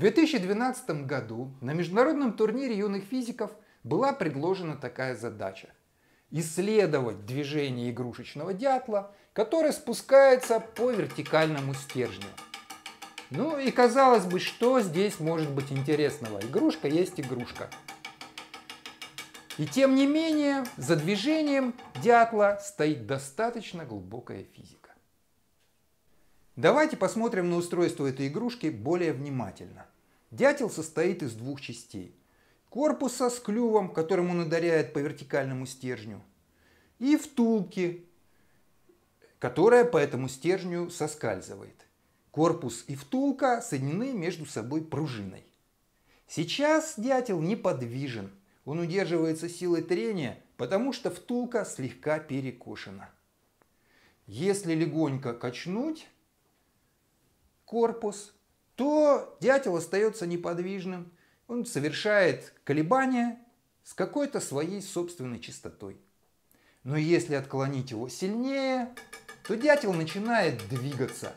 2012 году на международном турнире юных физиков была предложена такая задача – исследовать движение игрушечного дятла, который спускается по вертикальному стержню. Ну и казалось бы, что здесь может быть интересного? Игрушка есть игрушка. И тем не менее, за движением дятла стоит достаточно глубокая физика. Давайте посмотрим на устройство этой игрушки более внимательно. Дятел состоит из двух частей. Корпуса с клювом, которым он ударяет по вертикальному стержню, и втулки, которая по этому стержню соскальзывает. Корпус и втулка соединены между собой пружиной. Сейчас дятел неподвижен, он удерживается силой трения, потому что втулка слегка перекошена. Если легонько качнуть корпус, то дятел остается неподвижным, он совершает колебания с какой-то своей собственной частотой. Но если отклонить его сильнее, то дятел начинает двигаться.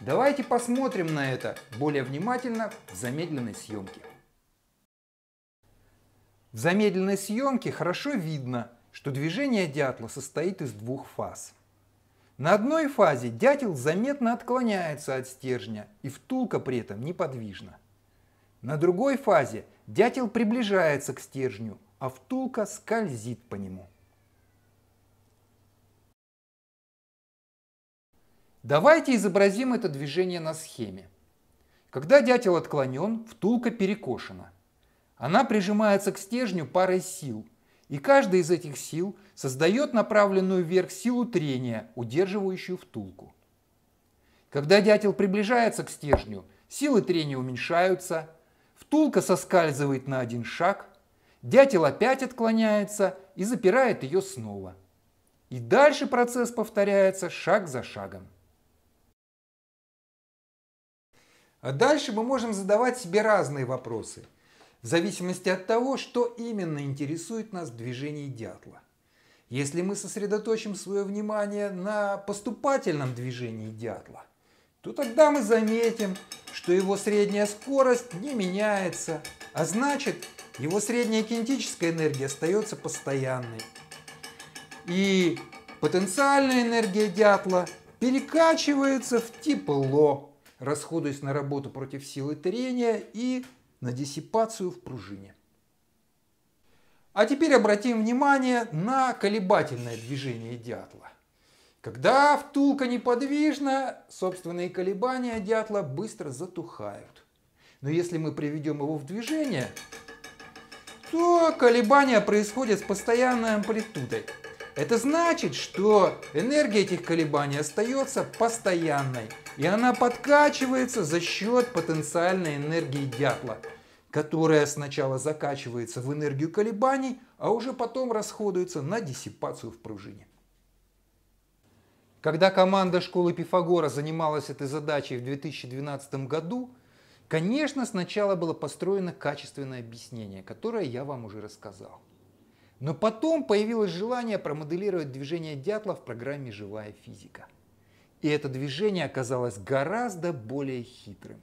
Давайте посмотрим на это более внимательно в замедленной съемке. В замедленной съемке хорошо видно, что движение дятла состоит из двух фаз. На одной фазе дятел заметно отклоняется от стержня, и втулка при этом неподвижна. На другой фазе дятел приближается к стержню, а втулка скользит по нему. Давайте изобразим это движение на схеме. Когда дятел отклонен, втулка перекошена. Она прижимается к стержню парой сил, и каждая из этих сил создает направленную вверх силу трения, удерживающую втулку. Когда дятел приближается к стержню, силы трения уменьшаются, втулка соскальзывает на один шаг, дятел опять отклоняется и запирает ее снова. И дальше процесс повторяется шаг за шагом. А дальше мы можем задавать себе разные вопросы – в зависимости от того, что именно интересует нас в движении дятла. Если мы сосредоточим свое внимание на поступательном движении дятла, то тогда мы заметим, что его средняя скорость не меняется, а значит, его средняя кинетическая энергия остается постоянной. И потенциальная энергия дятла перекачивается в тепло, расходуясь на работу против силы трения и на диссипацию в пружине. А теперь обратим внимание на колебательное движение дятла. Когда втулка неподвижна, собственные колебания дятла быстро затухают. Но если мы приведем его в движение, то колебания происходят с постоянной амплитудой – это значит, что энергия этих колебаний остается постоянной, и она подкачивается за счет потенциальной энергии дятла, которая сначала закачивается в энергию колебаний, а уже потом расходуется на диссипацию в пружине. Когда команда школы Пифагора занималась этой задачей в 2012 году, конечно, сначала было построено качественное объяснение, которое я вам уже рассказал. Но потом появилось желание промоделировать движение дятла в программе «Живая физика». И это движение оказалось гораздо более хитрым.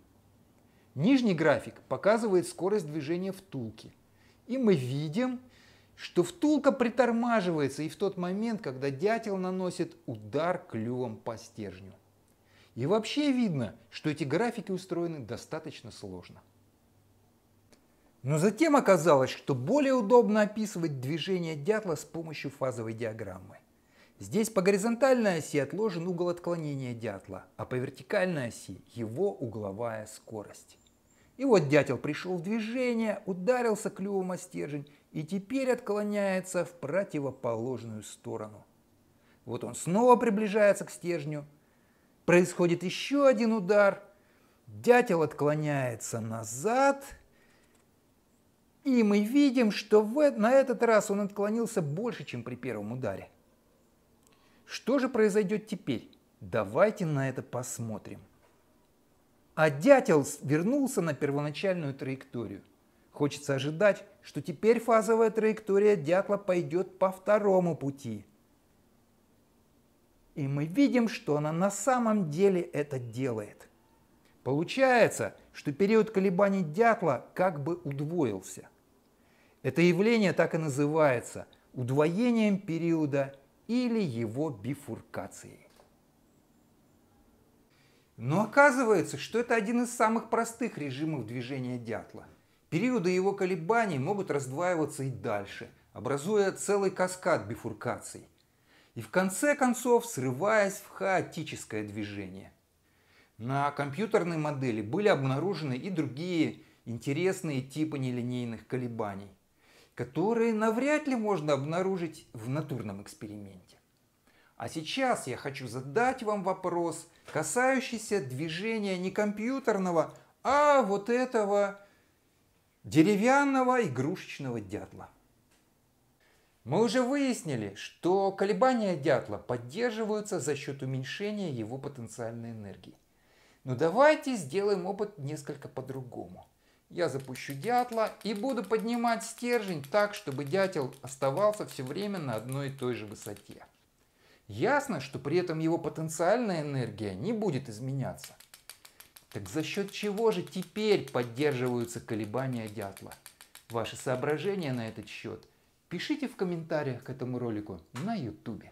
Нижний график показывает скорость движения втулки. И мы видим, что втулка притормаживается и в тот момент, когда дятел наносит удар клювом по стержню. И вообще видно, что эти графики устроены достаточно сложно – но затем оказалось, что более удобно описывать движение дятла с помощью фазовой диаграммы. Здесь по горизонтальной оси отложен угол отклонения дятла, а по вертикальной оси его угловая скорость. И вот дятел пришел в движение, ударился клювом о стержень и теперь отклоняется в противоположную сторону. Вот он снова приближается к стержню. Происходит еще один удар. Дятел отклоняется назад – и мы видим, что в, э, на этот раз он отклонился больше, чем при первом ударе. Что же произойдет теперь? Давайте на это посмотрим. А дятел вернулся на первоначальную траекторию. Хочется ожидать, что теперь фазовая траектория дятла пойдет по второму пути. И мы видим, что она на самом деле это делает. Получается, что период колебаний дятла как бы удвоился. Это явление так и называется – удвоением периода или его бифуркацией. Но оказывается, что это один из самых простых режимов движения дятла. Периоды его колебаний могут раздваиваться и дальше, образуя целый каскад бифуркаций. И в конце концов срываясь в хаотическое движение. На компьютерной модели были обнаружены и другие интересные типы нелинейных колебаний которые навряд ли можно обнаружить в натурном эксперименте. А сейчас я хочу задать вам вопрос, касающийся движения не компьютерного, а вот этого деревянного игрушечного дятла. Мы уже выяснили, что колебания дятла поддерживаются за счет уменьшения его потенциальной энергии. Но давайте сделаем опыт несколько по-другому – я запущу дятла и буду поднимать стержень так, чтобы дятел оставался все время на одной и той же высоте. Ясно, что при этом его потенциальная энергия не будет изменяться. Так за счет чего же теперь поддерживаются колебания дятла? Ваши соображения на этот счет пишите в комментариях к этому ролику на YouTube.